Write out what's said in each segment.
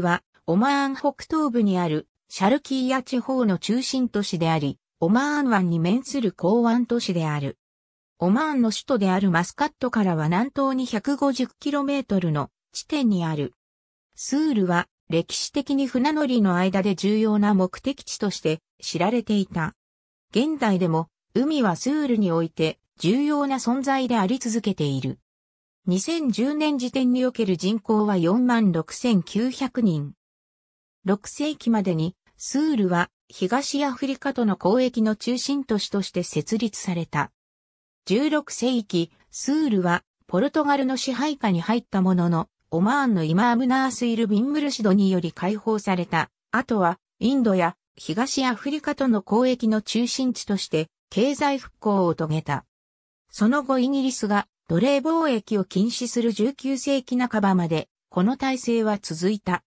は、オマーン北東部にあるシャルキーヤ地方の中心都市であり、オマーン湾に面する港湾都市である。オマーンの首都であるマスカットからは南東に 150km の地点にある。スールは歴史的に船乗りの間で重要な目的地として知られていた。現代でも海はスールにおいて重要な存在であり続けている。2010年時点における人口は46,900人。6世紀までにスールは東アフリカとの交易の中心都市として設立された。16世紀、スールはポルトガルの支配下に入ったものの、オマーンのイマームナースイル・ビンムルシドにより解放された。あとは、インドや東アフリカとの交易の中心地として、経済復興を遂げた。その後イギリスが奴隷貿易を禁止する19世紀半ばまで、この体制は続いた。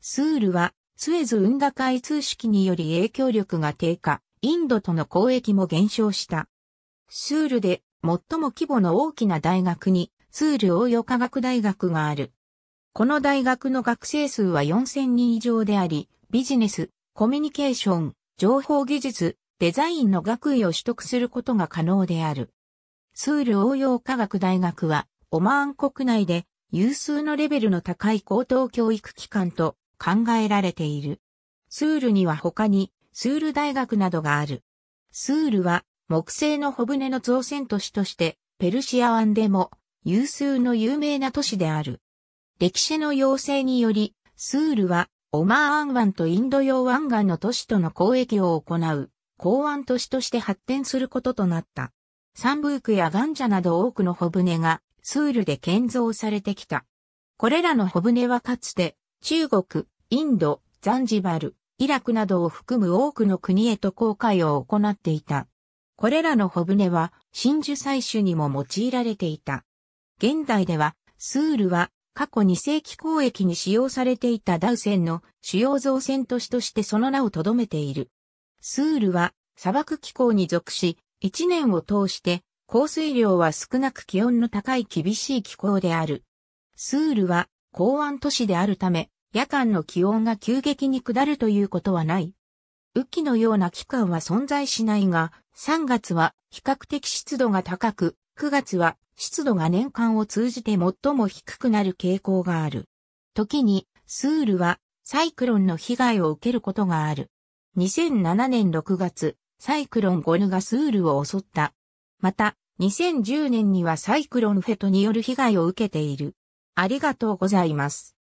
スールは、スエズ運河開通式により影響力が低下、インドとの交易も減少した。スールで最も規模の大きな大学に、スール応用科学大学がある。この大学の学生数は4000人以上であり、ビジネス、コミュニケーション、情報技術、デザインの学位を取得することが可能である。スール応用科学大学は、オマーン国内で有数のレベルの高い高等教育機関と考えられている。スールには他に、スール大学などがある。スールは、木製の小舟の造船都市として、ペルシア湾でも有数の有名な都市である。歴史の要請により、スールは、オマーン湾とインド洋湾岸の都市との交易を行う、港湾都市として発展することとなった。サンブークやガンジャなど多くのホ船がスールで建造されてきた。これらのホ船はかつて中国、インド、ザンジバル、イラクなどを含む多くの国へと航海を行っていた。これらのホ船は真珠採取にも用いられていた。現代ではスールは過去2世紀交易に使用されていたダウ船の主要造船都市としてその名を留めている。スールは砂漠気候に属し、一年を通して降水量は少なく気温の高い厳しい気候である。スールは港湾都市であるため、夜間の気温が急激に下るということはない。雨季のような期間は存在しないが、3月は比較的湿度が高く、9月は湿度が年間を通じて最も低くなる傾向がある。時に、スールはサイクロンの被害を受けることがある。2007年6月、サイクロンゴヌがスールを襲った。また、2010年にはサイクロンフェトによる被害を受けている。ありがとうございます。